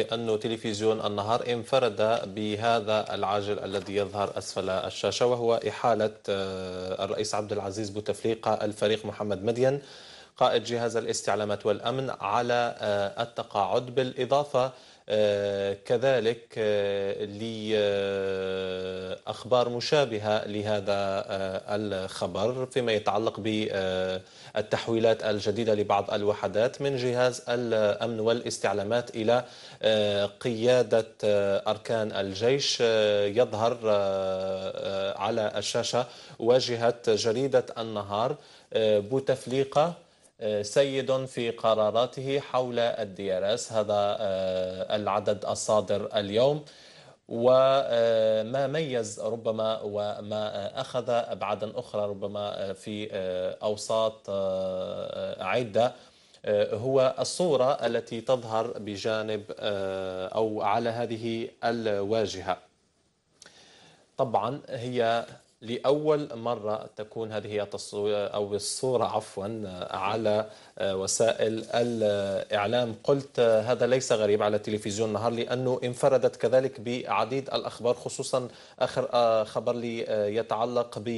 أن تلفزيون النهار انفرد بهذا العاجل الذي يظهر أسفل الشاشة وهو إحالة آه، الرئيس عبد العزيز بوتفليقة الفريق محمد مدين قائد جهاز الاستعلامات والأمن على آه، التقاعد بالإضافة آه، كذلك ل أخبار مشابهة لهذا آه، الخبر فيما يتعلق بالتحويلات الجديدة لبعض الوحدات من جهاز الأمن والاستعلامات إلى آه، قيادة آه، أركان الجيش يظهر على الشاشة واجهة جريدة النهار بوتفليقة سيد في قراراته حول الديارس هذا العدد الصادر اليوم وما ميز ربما وما أخذ أبعادا أخرى ربما في أوساط عدة هو الصورة التي تظهر بجانب أو على هذه الواجهة طبعا هي لأول مرة تكون هذه التصوير أو الصورة عفوا آه، على آه، وسائل الإعلام قلت آه، هذا ليس غريب على تلفزيون النهار لأنه انفردت كذلك بعديد الأخبار خصوصا آخر خبر لي يتعلق ب